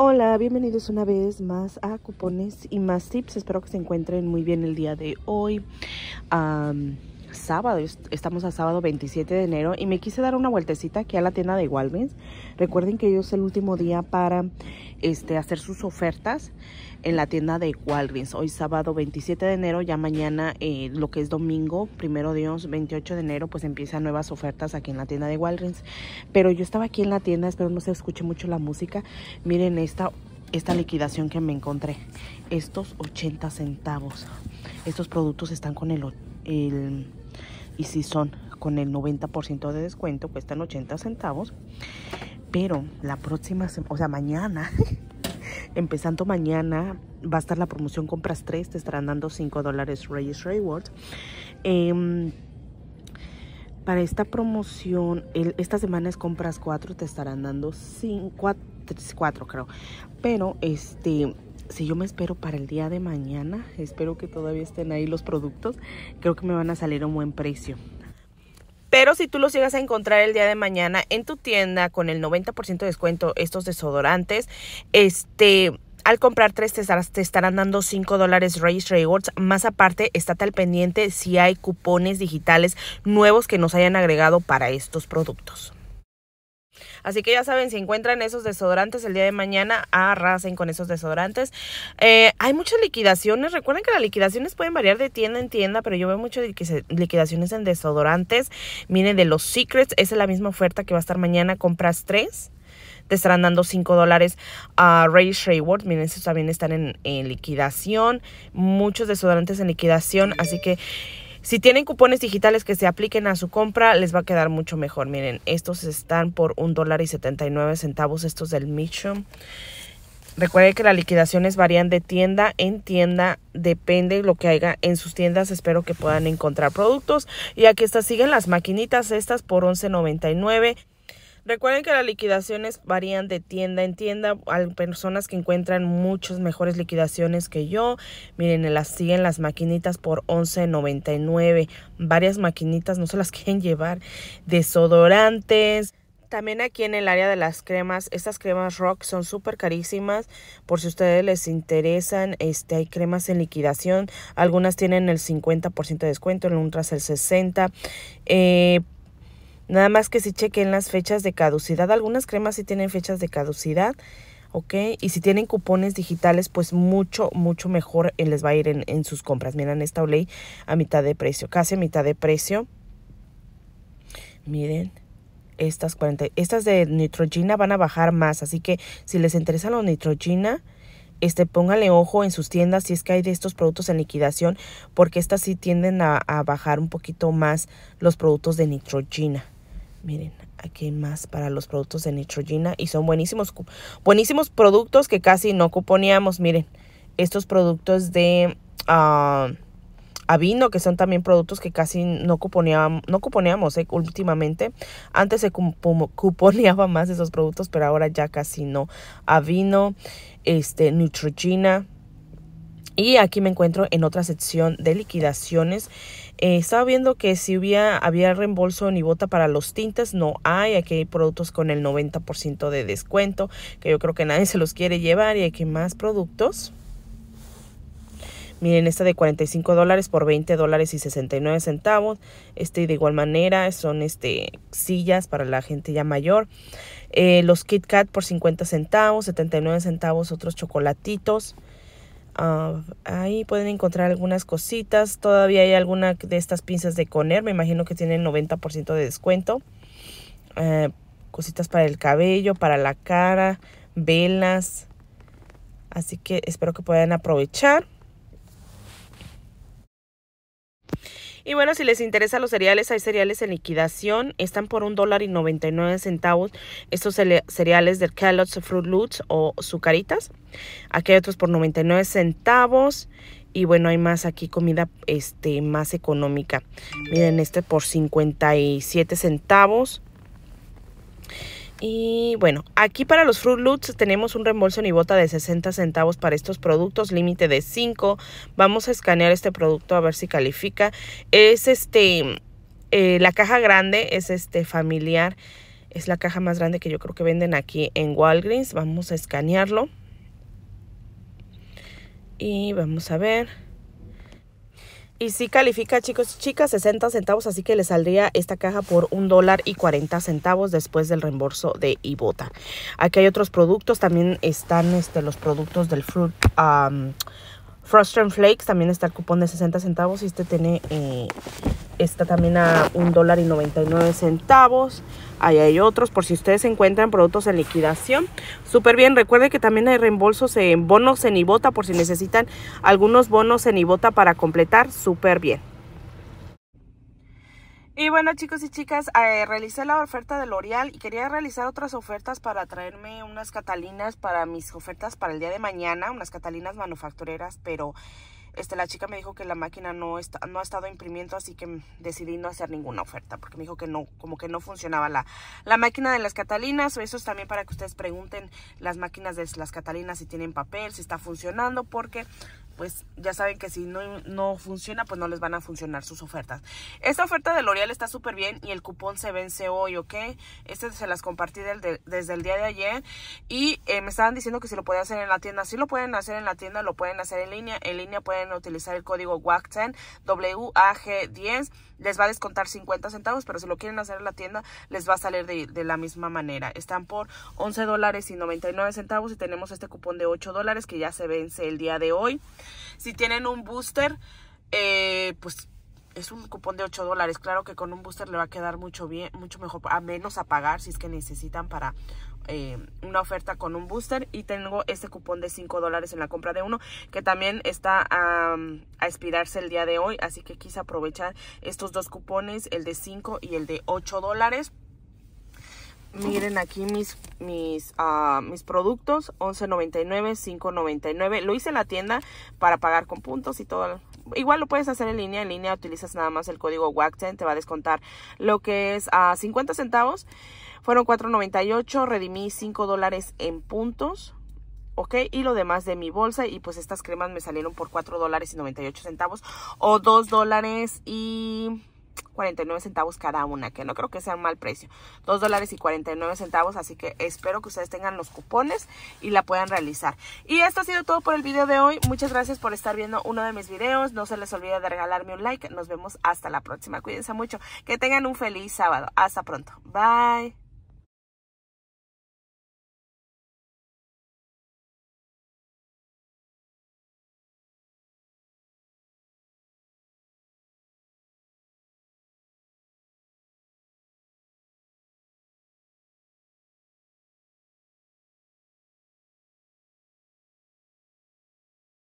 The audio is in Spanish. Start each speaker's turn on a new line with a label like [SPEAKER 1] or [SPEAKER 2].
[SPEAKER 1] Hola, bienvenidos una vez más a Cupones y más Tips. Espero que se encuentren muy bien el día de hoy. sábado, estamos a sábado 27 de enero y me quise dar una vueltecita aquí a la tienda de Walmart. Recuerden que hoy es el último día para este, hacer sus ofertas en la tienda de Walgreens. Hoy sábado 27 de enero, ya mañana eh, lo que es domingo, primero Dios, 28 de enero, pues empiezan nuevas ofertas aquí en la tienda de Walgreens. Pero yo estaba aquí en la tienda, espero no se escuche mucho la música. Miren esta, esta liquidación que me encontré. Estos 80 centavos. Estos productos están con el... y si son con el 90% de descuento, cuestan 80 centavos. Pero la próxima semana, o sea, mañana, empezando mañana, va a estar la promoción compras 3, te estarán dando 5 dólares Reyes Rewards. Em, para esta promoción, esta semana es compras 4, te estarán dando 5, 4, creo. Pero este si yo me espero para el día de mañana, espero que todavía estén ahí los productos, creo que me van a salir a un buen precio. Pero si tú los llegas a encontrar el día de mañana en tu tienda con el 90% de descuento, estos desodorantes, este... Al comprar tres te, estarán dando 5 dólares Race Rewards. Más aparte, está al pendiente si hay cupones digitales nuevos que nos hayan agregado para estos productos. Así que ya saben, si encuentran esos desodorantes el día de mañana, arrasen con esos desodorantes. Eh, hay muchas liquidaciones. Recuerden que las liquidaciones pueden variar de tienda en tienda, pero yo veo muchas liquidaciones en desodorantes. Miren, de los Secrets, esa es la misma oferta que va a estar mañana. Compras tres te estarán dando cinco dólares a Ray Miren, esos también están en liquidación. Muchos desodorantes en liquidación. Así que si tienen cupones digitales que se apliquen a su compra, les va a quedar mucho mejor. Miren, estos están por un dólar y centavos, estos del Mitchum. Recuerden que las liquidaciones varían de tienda en tienda, depende lo que haya en sus tiendas. Espero que puedan encontrar productos. Y aquí estas siguen las maquinitas estas por $11.99. Recuerden que las liquidaciones varían de tienda en tienda. Hay personas que encuentran muchas mejores liquidaciones que yo. Miren, las siguen las maquinitas por $11.99. Varias maquinitas no se las quieren llevar. Desodorantes. También aquí en el área de las cremas, estas cremas rock son súper carísimas. Por si ustedes les interesan, este, hay cremas en liquidación. Algunas tienen el 50% de descuento, en otras el 60%. Nada más que si chequen las fechas de caducidad. Algunas cremas sí tienen fechas de caducidad. ¿ok? Y si tienen cupones digitales, pues mucho, mucho mejor eh, les va a ir en, sus compras. Miren, esta Olay a mitad de precio, casi a mitad de precio. Miren, estas estas de nitrogina van a bajar más, así que si les interesa la nitrogina este, póngale ojo en sus tiendas si es que hay de estos productos en liquidación, porque estas sí tienden a, a bajar un poquito más los productos de nitrogena. Miren, aquí más para los productos de Neutrogena y son buenísimos, buenísimos productos que casi no cuponíamos Miren, estos productos de ah, Avino, que son también productos que casi no cuponíamos no eh, últimamente. Antes se cuponeaba más esos productos, pero ahora ya casi no. Avino, este, Neutrogena y aquí me encuentro en otra sección de liquidaciones. Eh, estaba viendo que si había, había reembolso ni bota para los tintes, no hay. Aquí hay productos con el 90% de descuento, que yo creo que nadie se los quiere llevar. Y aquí más productos. Miren, esta de 45 dólares por 20 dólares y 69 centavos. Este de igual manera son este, sillas para la gente ya mayor. Eh, los Kit Kat por 50 centavos, 79 centavos, otros chocolatitos. Ah, ahí pueden encontrar algunas cositas. Todavía hay alguna de estas pinzas de Coner. Me imagino que tienen 90% de descuento. Eh, cositas para el cabello, para la cara, velas. Así que espero que puedan aprovechar. Y bueno, si les interesa los cereales, hay cereales en liquidación. Están por $1.99 dólar estos cereales de Kellogg's Fruit Loops o Zucaritas. Aquí hay otros por 99 centavos. Y bueno, hay más aquí comida este, más económica. Miren, este por 57 centavos. Y bueno, aquí para los Fruit Loops tenemos un reembolso ni bota de 60 centavos para estos productos, límite de 5. Vamos a escanear este producto a ver si califica. Es este, eh, la caja grande, es este familiar. Es la caja más grande que yo creo que venden aquí en Walgreens. Vamos a escanearlo. Y vamos a ver. Y sí califica, chicos y chicas, 60 centavos, así que le saldría esta caja por un dólar y 40 centavos después del reembolso de Ibota. Aquí hay otros productos, también están este, los productos del Fruit Frost and Flakes, también está el cupón de 60 centavos y este tiene eh, está también a un dólar y 99 centavos. Ahí hay otros por si ustedes encuentran productos en liquidación. Súper bien. Recuerde que también hay reembolsos en bonos en Ibota por si necesitan algunos bonos en Ibota para completar. Súper bien. Y bueno chicos y chicas, eh, realicé la oferta de L'Oreal y quería realizar otras ofertas para traerme unas catalinas para mis ofertas para el día de mañana, unas catalinas manufactureras, pero este, la chica me dijo que la máquina no, está, no ha estado imprimiendo, así que decidí no hacer ninguna oferta, porque me dijo que no, como que no funcionaba la, la máquina de las Catalinas, o eso es también para que ustedes pregunten las máquinas de las Catalinas si tienen papel, si está funcionando, porque pues ya saben que si no, no funciona, pues no les van a funcionar sus ofertas. Esta oferta de L'Oreal está súper bien y el cupón se vence hoy, ¿ok? Este se las compartí desde el día de ayer y eh, me estaban diciendo que si lo podía hacer en la tienda. Si lo pueden hacer en la tienda, lo pueden hacer en línea. En línea pueden utilizar el código WAG10, 10 e e Les va a descontar 50 centavos, pero si lo quieren hacer en la tienda, les va a salir de, de la misma manera. Están por 11 dólares y 99 centavos y tenemos este cupón de 8 dólares que ya se vence el día de hoy. Si tienen un booster, eh, pues es un cupón de 8 dólares. Claro que con un booster le va a quedar mucho, bien, mucho mejor, a menos a pagar si es que necesitan para eh, una oferta con un booster. Y tengo este cupón de 5 dólares en la compra de uno, que también está a expirarse el día de hoy. Así que quise aprovechar estos dos cupones, el de 5 y el de 8 dólares Miren aquí mis, mis, ah, mis productos, 11.99, 5.99. Lo hice en la tienda para pagar con puntos y todo. Igual lo puedes hacer en línea. En línea utilizas nada más el código WACTEN, te va a descontar lo que es ah, a 50 centavos. Fueron 4.98, redimí 5 dólares en puntos. ¿ok? Y lo demás de mi bolsa y pues estas cremas me salieron por $4.98. dólares y centavos o 2 dólares y 49 centavos cada una, que no creo que sea un mal precio. 2 dólares y 49 centavos, así que espero que ustedes tengan los cupones y la puedan realizar. Y esto ha sido todo por el video de hoy. Muchas gracias por estar viendo uno de mis videos. No se les olvide de regalarme un like. Nos vemos hasta la próxima. Cuídense mucho. Que tengan un feliz sábado. Hasta pronto. Bye.